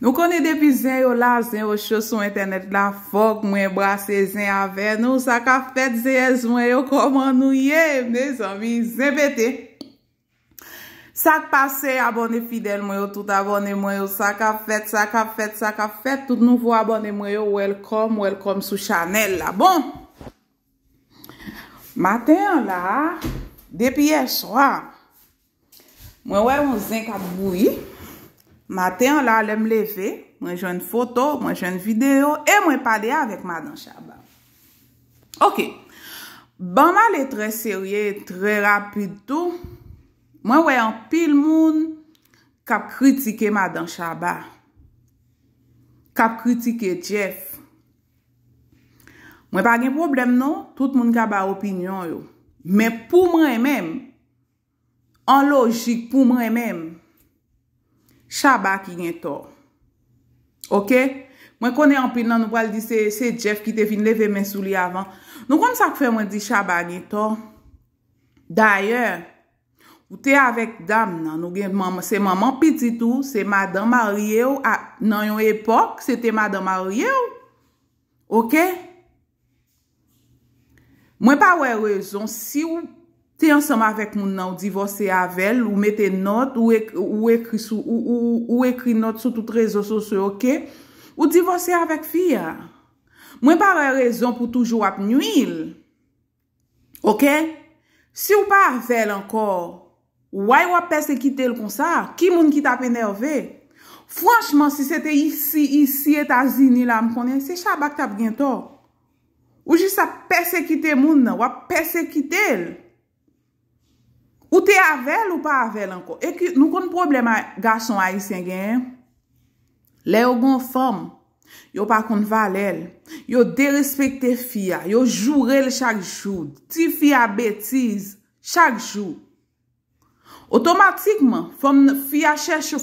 Nou konen depi zyen yo la, zyen yo che sou internet la, fok mwen brase zyen ave, nou sakafet zyen yo, koman nou ye, mwen zan mi zepete. Sakpase abone fidel mwen yo, tout abone mwen yo, sakafet, sakafet, sakafet, tout nouvo abone mwen yo, welcome, welcome sou chanel la, bon. Maten la, depi ye chwa, mwen wev mwen zyen kat bouye. Maten la alèm leve, mwen jwenn foto, mwen jwenn video, e mwen pale a avèk madan chaba. Ok, ban mal etre serye, etre rapide tou, mwen wè an pil moun kap kritike madan chaba. Kap kritike Jeff. Mwen page problem nou, tout moun kaba opinyon yo. Men pou mwen mèm, an logik pou mwen mèm, Chaba ki nye to. Ok? Mwen kone anpil nan nou wale di se Jeff ki te vin leve men sou li avan. Nou kon sa kfe mwen di chaba nye to? Daye, ou te avek dam nan nou gen maman, se maman piti tou, se madan marye ou, nan yon epok, se te madan marye ou? Ok? Mwen pa wè rezon, si ou, te ansama avèk moun nan ou divorse avèl, ou mette not, ou ekri not sou tout rezoso sou ok, ou divorse avèk fia. Mwen pa re rezon pou toujou ap nwil. Ok? Si ou pa avèl ankor, why wap persekite l kon sa? Ki moun ki tap enerve? Fransman, si se te isi, isi et a zini la m konen, se chabak tap gen to? Ou jis ap persekite moun nan? Wap persekite l? Ou te avel ou pa avel anko? Ek nou kon problem a gason a yi sengen? Le yo gon fom, yo pa kon valel, yo de respekte fia, yo jurel chak joud, ti fia betiz, chak joud. Otomatikman, fom fia cheshe,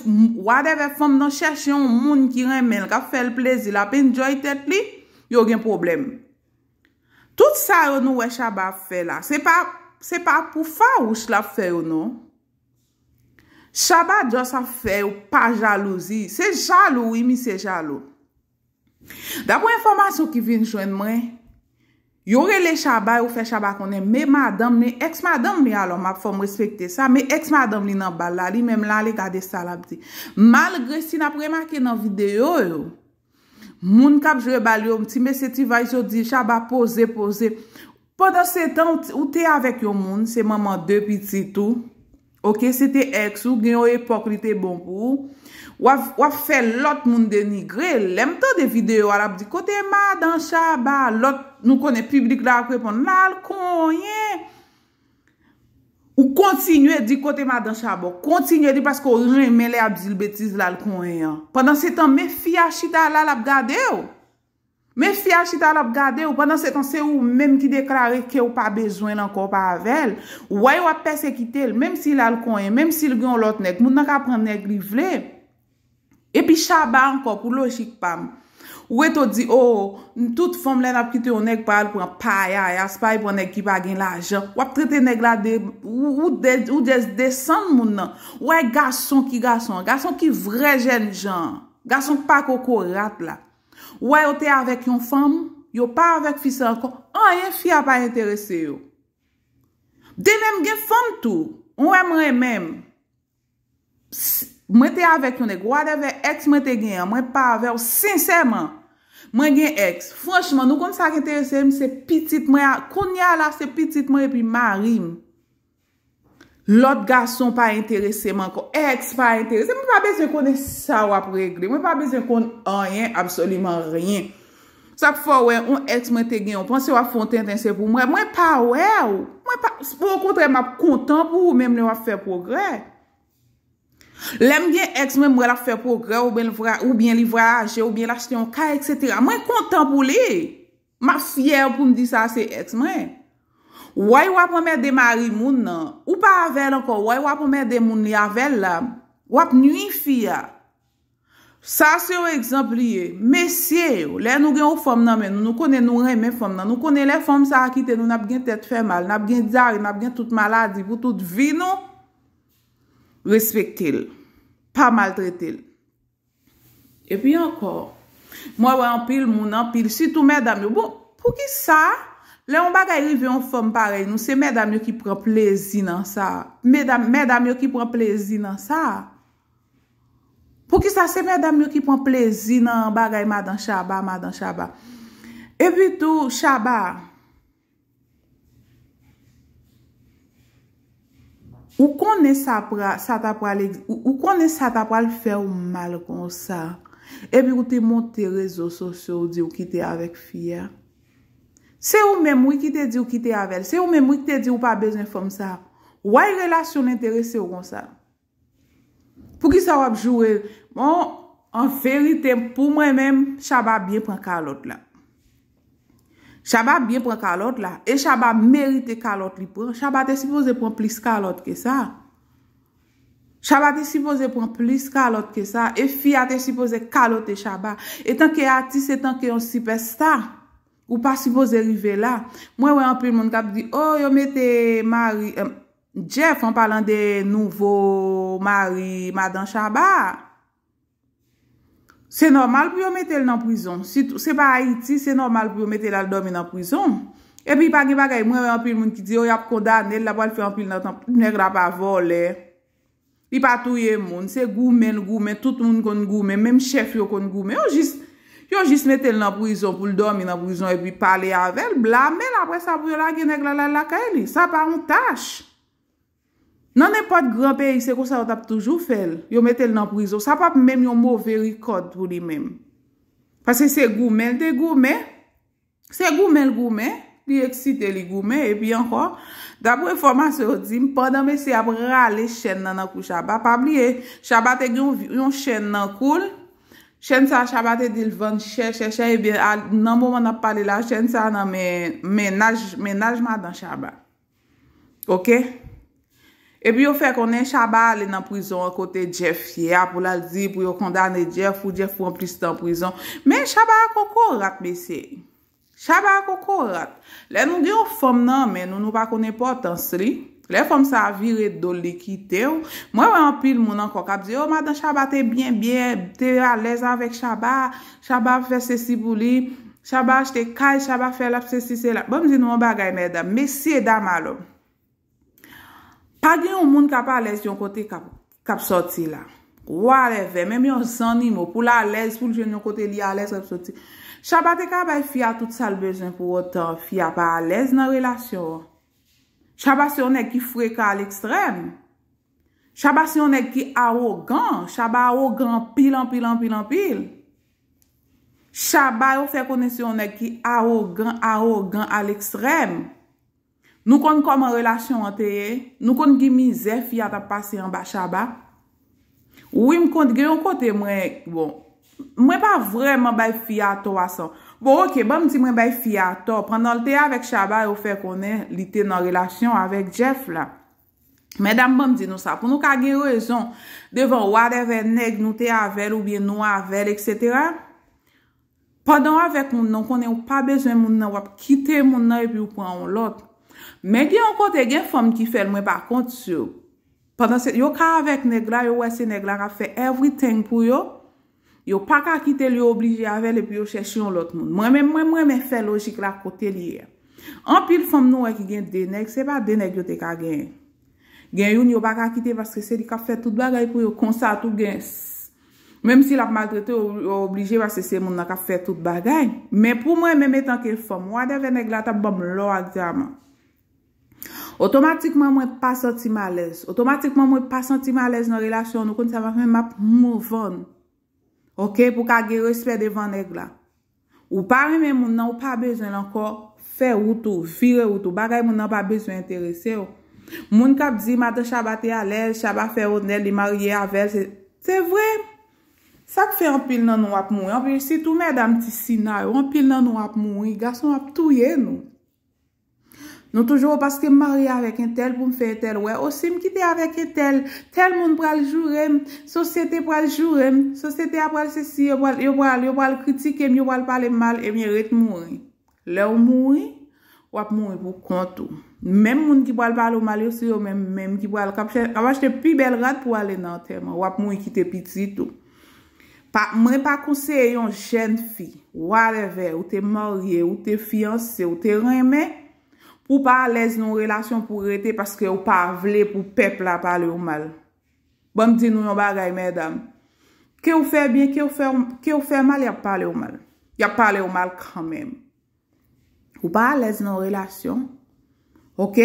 wadeve fom nan cheshe yon moun ki remen, ka fel plezi la, pen joy tet li, yo gen problem. Tout sa yo nou wechaba fel la, se pa... Se pa pou fawous la fè ou nou. Chaba diyo sa fè ou pa jalouzi. Se jalou ou imi se jalou. Da mwen informasyon ki vin jwen mwen. Yore le chaba ou fè chaba konen. Me madame, me eks madame li alon. Ma pou mwespekte sa. Me eks madame li nan bala li. Mem lan li gade sa la pti. Malgre si na prema ki nan videyo yo. Moun kap jwe bali om ti. Me se ti vay yo di chaba pose pose. Pendan se tan ou te avek yo moun, se maman depi ti tou, ouke se te eksou, genyo epok li te bon pou, waf fe lot moun denigre, lem tan de videyo a la di kote ma dan shaba, lot nou kone publik la akwe pon, lal konyen. Ou kontinye di kote ma dan shaba, kontinye di pasko ou jenye mele abzil betis lal konyen. Pendan se tan me fiyashi da la la ap gade yo, Me fya chita lop gade ou pandan se tanse ou menm ki deklare ke ou pa bezwen lanko pa avèl, wè wap pes e kitel, menm si lal konye, menm si lguyon lot nek, moun nan ka pran nek li vle, epi chaba anko pou lochik pam, wè to di, ou, tout fom lè nap kitel ou nek pa al pou an paya, yas pay pou nek ki pa gen la jan, wap trete nek la deb, ou des desan moun nan, wè gason ki gason, gason ki vre jen jan, gason ki pa koko rat la, Wè yo te avèk yon fèm, yo pa avèk fise akon, an yon fè a pa yon terese yo. Denèm gen fèm tou, wè mwen mèm. Mwen te avèk yon ek, wè devè ekse mwen te gen, mwen pa avèk, sinseman, mwen gen ekse. Fransman, nou kon sa ki terese yon, se pitit mwen, koun ya la se pitit mwen, epi mè a rim. Lot gason pa interese man kon. Eks pa interese. Mwen pa beze konen sa wap regle. Mwen pa beze konen anyen, absolutman reyen. Sa pou fò wè, ou eks mwen te gen, ou panse wap fonte intensè pou mwen. Mwen pa wè ou. Mwen pa, pou kontre, mwen kontan pou mèm lè wap fè progrè. Lèm gen eks mwen mwen la fè progrè, ou bèn livraje, ou bèn lachte yon ka, etc. Mwen kontan pou lè. Ma fiyè ou pou mwen di sa, se eks mwen. Woy wap wame de mari moun nan, ou pa avel ankon, woy wap wame de moun li avel la, wap nui fia. Sa se yo ekzempliye, mesye yo, le nou gen ou fom nan men nou, nou kone nou rey men fom nan, nou kone le fom sa akite nou, nap gen tet fè mal, nap gen zari, nap gen tout maladi, pou tout vi nou, respektil, pa maltretil. E pi ankon, mwen wap anpil moun anpil, si tou mè dami, bon, pou ki sa, Le yon bagay rive yon fom parey nou, se mè dam yon ki pran plezi nan sa. Mè dam yon ki pran plezi nan sa. Pou ki sa se mè dam yon ki pran plezi nan bagay madan shaba, madan shaba. E pi tou, shaba. Ou konen sa ta pral fè ou mal kon sa. E pi ou te monte rezo sosyo di ou ki te avèk fiyè. Se ou menmoui ki te di ou ki te avel? Se ou menmoui ki te di ou pa bezen fom sa? Ouwa yi relasyon interese ou kon sa? Pou ki sa wap jwere? Bon, an ferite, pou mwen menm, chaba biye pran kalot la. Chaba biye pran kalot la. E chaba merite kalot li pran. Chaba te sipoze pran plis kalot ke sa. Chaba te sipoze pran plis kalot ke sa. E fya te sipoze kalot e chaba. E tanke atis, etanke yon sipersta, Ou pa suppose rive la. Mwen wè anpil moun kap di, oh, yo mette mari, euh, Jeff, anpalan de nouvo mari, madan Chaba. Se normal pou yo mette l nan prizon. Se pa Haiti, se normal pou yo mette l al domi nan prizon. E pi pa gipa gaye, mwen wè anpil moun ki di, oh, yap kondane, l ap wè l fè anpil nan tanpil, nè gra pa volè. Pi pa touye moun, se goumen, goumen, tout moun kon goumen, mèm chef yo kon goumen, yo jis... Yo jist metel nan brison pou l domi nan brison e pi pale avel, blamel apre sa pou yo la genek la la la ka e li. Sa pa un tache. Nan e pot gran peyi se kon sa yo tap toujou fel. Yo metel nan brison. Sa pa pou menm yo mou verikot pou li menm. Pase se goumen, te goumen. Se goumen l goumen. Li eksite li goumen. E pi anko, dapou e formasyon di mpon nan me se ap rale chen nan ankou chaba. Chaba te yon chen nan koul. Chèn sa chaba te dilvan, chè chè chè, e nanmou man ap pale la, chèn sa nan menajman dan chaba. Ok? E pi yo fè konen chaba li nan prizon an kote jef, ya pou la zi pou yo kondane jef ou jef ou anpristan prizon. Men chaba akoko rat me se. Chaba akoko rat. Le nou diyo fòm nanmen, nou nou pa konen potansri. Le fòm sa avire do likite ou. Mwen wè an pil moun an kon kap zi ou. Oh, mwen dan shaba te bien, bien. Te alèz avèk shaba. Shaba fè se si boulè. Shaba jte kay. Shaba fè la fè se si se la. Bòm bon, zi nou an bagay mè da. Mè si e da malòm. Pag yon moun kap alèz yon kote kap soti la. Wò a lè vè. Mè mè yon san ni mò. Poul a alèz. Poul jen yon kote li a alèz kap soti. Shaba te kap bay fia tout salbezen pou wotan. Fia pa alèz nan relasyon ou. Chaba se yon ek ki fwe ka al ekstrem, chaba se yon ek ki arogan, chaba arogan pil an pil an pil an pil. Chaba yo se kone se yon ek ki arogan, arogan al ekstrem. Nou kon kon man relasyon an teye, nou kon ki mize fya ta pase an ba chaba. Ou im kon di gre yon kote mwen ek bon. Mwen pa vreman bay fiyato asan. Bo, okey, bam di mwen bay fiyato, pandan lte avèk chaba yo fè konen lite nan relasyon avèk Jeff la. Medan bam di nou sa, pou nou ka ge rezon devon wade vè neg nou te avèl ou bien nou avèl, etc. Pandan avèk moun nan konen yo pa bejè moun nan wap, kite moun nan epi yo pran on lot. Men gen an kont e gen fòm ki fèl mwen pa kont sou. Yo ka avèk neg la, yo wè se neg la, a fè evri tenk pou yo, Yo pa ka kite li yo oblije avele epi yo chesyon lot moun. Mwen mwen mwen mwen fè logik la kote liye. Anpil fòm nou e ki gen denek, se pa denek yo te ka gen. Gen yon yo pa ka kite vaske se li ka fè tout bagay pou yo konsa tout gen. Mwenm si la magre te yo oblije vaske se moun nan ka fè tout bagay. Men pou mwen mwen mwen tanke fòm, wade ven e glata bom lò agzaman. Otomatikman mwen pa santi malez. Otomatikman mwen pa santi malez nan relasyon nou kon sa va fè map mouvan. Ok, pou ka ge respet devan neg la. Ou pari men moun nan ou pa bezen lanko fe woutou, vire woutou, bagay moun nan pa bezen enterese yo. Moun kap di, mada chaba te alel, chaba fe odenel, li marye avel, se vre. Sa te fe anpil nan nou ap moun? Anpil si tou mè dan mtisina, anpil nan nou ap moun, i gas nou ap touye nou. Nou toujou ou paske mari avèk en tel pou m fè tel, wè osi m kite avèk en tel, tel moun pral jurem, sosete pral jurem, sosete ap pral sesi, yow pral yow pral kritikem, yow pral pral mal, e m yè ret mouni. Lè ou mouni, wap mouni pou kontou. Mèm moun ki pral pral ou mali osi yo mèm, mèm ki pral kap chè, ava jte pi bel rat pou alè nan teman, wap moun ki te pititou. Mwen pa konsey yon jen fi, waleve, ou te mariè, ou te fiancè, ou te remèk. Ou pa alez nou relasyon pou rete paske ou pa avle pou pepl la pale ou mal. Bon di nou yon bagay medan. Ke ou fe bien, ke ou fe mal, yap pale ou mal. Yap pale ou mal kranmen. Ou pa alez nou relasyon. Ok?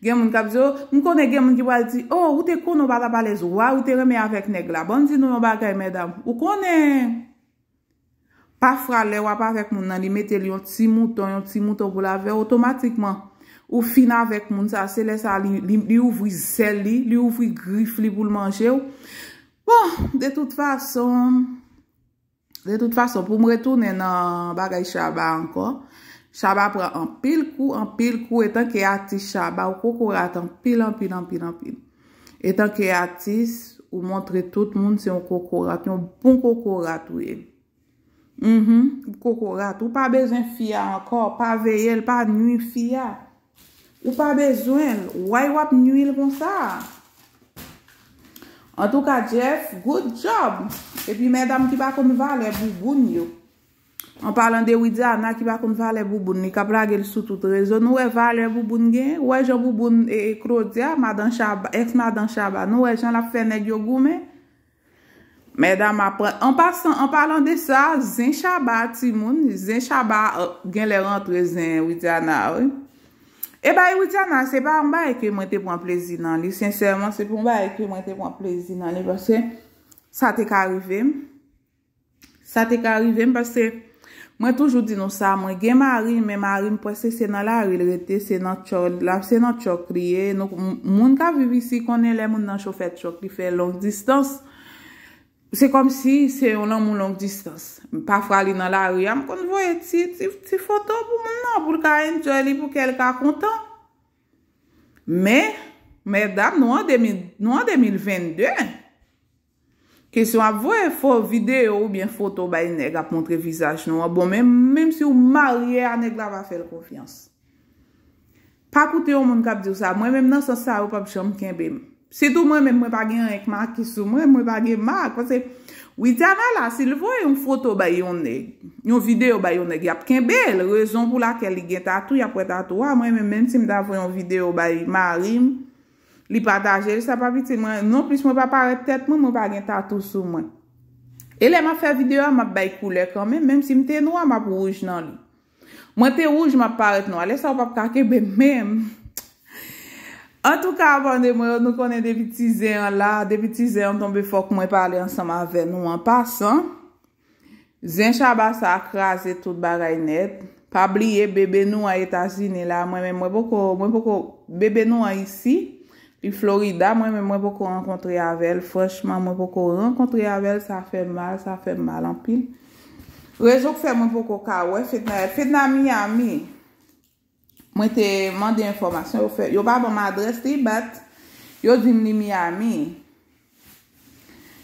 Gen moun kapzo, moun kone gen moun ki wale di, oh, ou te kon nou bada palez, waw, ou te reme avek neg la. Bon di nou yon bagay medan. Ou kone... pa fra lè wap apèk moun nan li metè li yon ti mouton, yon ti mouton wou la vè, otomatikman, ou fina apèk moun sa, se lè sa li ouvri zè li, li ouvri grif li wou l'manjè wou. Bon, de tout fason, de tout fason, pou mwè tounen nan bagay shaba ankon, shaba pran anpil kou, anpil kou, etan ki atis shaba, ou kokorat anpil, anpil, anpil, anpil. Etan ki atis, ou montre tout moun se yon kokorat, yon bon kokorat wè. mhm, koko gato, ou pa bezen fia anko, pa veyel, pa nwi fia, ou pa bezen, wè wap nwi l kon sa, an tou ka Jeff, good job, epi medam ki bakon valè buboun yo, an palan de widya, na ki bakon valè buboun ni, ka bragè l soutout rezo, nou wè valè buboun gen, wè jan buboun e krodia, ex madan chaba, nou wè jan la fene gyogoume, Medan ma pran, an pasan, an palan de sa, zin chaba ti moun, zin chaba euh, gen le rentre zin widjana. E bay widjana, se ba mba ekwe mwen te pwam plezi nan li, senserman se pwam mba ekwe mwen te pwam plezi nan li, parce sa te karivem, sa te karivem parce mwen toujou di nou sa, mwen gen marim, men marim parce se nan la rilete, se nan chokriye, moun ka vivisi konen le moun nan chofet chokri, fe long distos. Se kom si, se yon an moun lounk distans. M pa fra li nan la riyan, m kon voye ti, ti foto pou moun nan, pou lka enjoli pou kelka kontan. Me, me dam, nou an 2022. Kesyon ap voye fò video ou bien foto bayi neg ap montre vizaj nou. Bon, mèm si ou marye an neg la va fèl kofyans. Pa koute yon moun kap diw sa, mwen mèm nan sa sa ou pap chanm ken bem. Se tou mwen men mwen pa gen yon ek maki sou mwen, mwen pa gen mak. Pwese, ou yi djana la, se l vwoy yon foto bay yon ne, yon video bay yon ne, gyap ken bel, rezon pou la ke li gen tatou, yap wè tatou wa, ah, mwen men menm si mwen ta vwoy yon video bay marim, li pataje, lisa pa vit se mwen, non plis mwen pa paret tet, mwen mwen pa gen tatou sou mwen. Ele mwen fè video a mwen bay koule kanmen, menm si mwen te nou a mwen ap rouj nan li. Mwen te rouj mwen paret nou, ale sa wap kake bè menm. An tou ka pande mwen, nou konen deviti zeyan la, deviti zeyan ton be fok mwen pale ansanman ve nou an pasan. Zen chaba sa akraze tout bagay net. Pa bliye bebe nou an etajine la, mwen mwen mwen poko, mwen mwen poko, bebe nou an isi, pi Florida, mwen mwen mwen poko an kontri avel, fweshman mwen mwen poko an kontri avel, sa fe mal, sa fe mal an pil. Rejok se mwen mwen poko kawen, fet nan Miami. Mwen te mande informasyon ou fe. Yo babo m adres te i bat. Yo di m li mi a mi.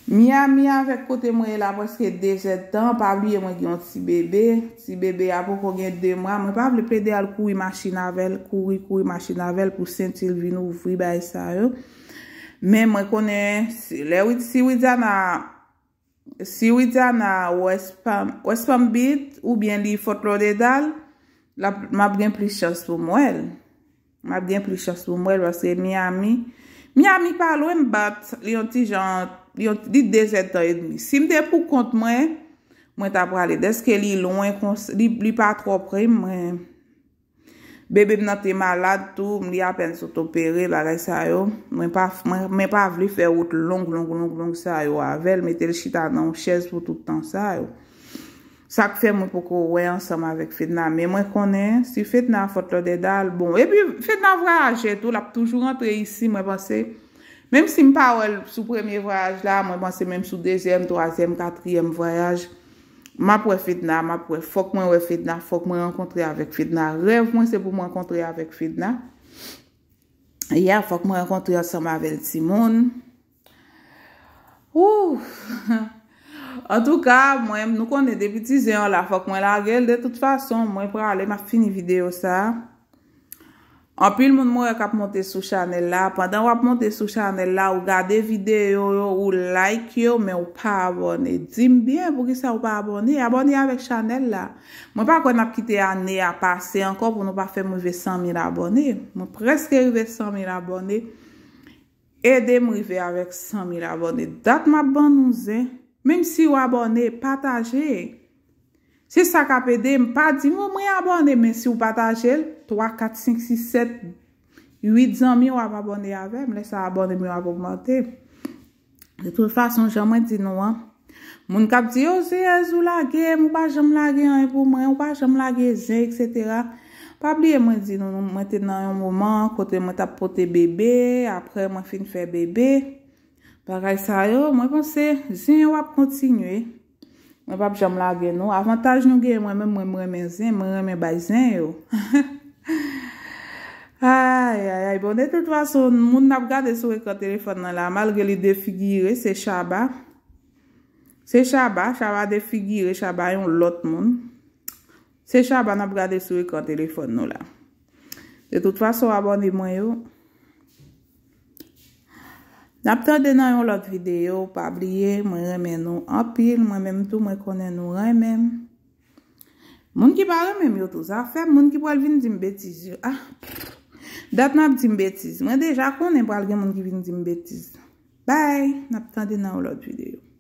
Mi a mi avèk kote mwen el avòs ke deje tan. Pabli yo mwen gen yon si bebe. Si bebe apò kon gen de mwa. Mwen pabli ple de al kou yi mashinavel. Kou yi kou yi mashinavel pou sentil vinou ou fwi bay sa yo. Men mwen konen. Si wè diyan na West Palm Beach ou bien li Fort Lauderdale. La m ap gen plis chas pou mwen, m ap gen plis chas pou mwen vase mi ami, mi ami pa lou m bat, li yon ti jan, li yon ti dit dezen to yon, si m de pou kont mwen, mwen ta prale deske li yon, li pa tro pre, mwen, bebe m nan te malade tou, m li apen soto pere, lalay sa yo, mwen pa vli fe out long long long long sa yo avel, metel chita nan ou ches pou toutan sa yo. Sak fè mwen pou kou wè ansèm avèk Fidna. Mè mwen konè, si Fidna fòt lò dè dal, bon. E pi Fidna vwa aje, tou l'ap toujou rentre yisi mwen basè. Mèm si mpa wè sou premye vwaaj la, mwen basè mèm sou dèzèm, dòazèm, katrièm vwaaj. Mèm pou Fidna, mèm pou fòk mwen wè Fidna, fòk mwen renkontre avèk Fidna. Rèv mwen se pou mwen kontre avèk Fidna. Yè, fòk mwen renkontre ansèm avèl Simon. Ouf! An tou ka, mwen m nou konen debiti zyon la. Fok mwen la gel de tout fason. Mwen pralè m ap fini video sa. Anpil moun mwen ak ap monte sou chanel la. Pandan w ap monte sou chanel la, ou gade video yo, ou like yo, men ou pa abone. Dime bien pou ki sa ou pa abone. Abone avèk chanel la. Mwen pa kon ap kite anè a pase ankon pou nou pa fè m ouve 100.000 abone. Mwen preske m ouve 100.000 abone. Ede m ouve avèk 100.000 abone. Dat m ap ban nou zè. Mem si ou abonè, patajè. Se sa kapèdè, m pa di, m ou mè abonè, men si ou patajè, 3, 4, 5, 6, 7, 8 zan mi ou abonè avè, m lè sa abonè mi ou abonè te. De tout fason, jan mè di nou an. Moun kap di, yo zè, zou lagè, m ou pa jèm lagè an, m ou pa jèm lagè zè, etc. Pabli, m mè di nou an, mè te nan yon mouman, kote m tapote bebe, apre m fin fè bebe. Paray sa yo, mwen pwese, zin yo ap kontinwe. Mwen pap jam lage nou. Avantaj nou gen, mwen mwen mwen mwen zin, mwen mwen mwen bay zin yo. Ay, ay, ay, bon de tout vason, moun nap gade sou ekon telefon nou la. Malge li defigire, se chaba. Se chaba, chaba defigire, chaba yon lot moun. Se chaba nap gade sou ekon telefon nou la. De tout vason, abon di mwen yo. Nap tan denan yon lot videyo, pa bliye, mwen remen nou apil, mwen menm tou mwen konen nou remen. Moun ki ba remen mwyo tou zafem, moun ki pal vin din betiz yo. Ah, dat nan ap din betiz, mwen deja konen pal gen moun ki vin din betiz. Bay, nap tan denan yon lot videyo.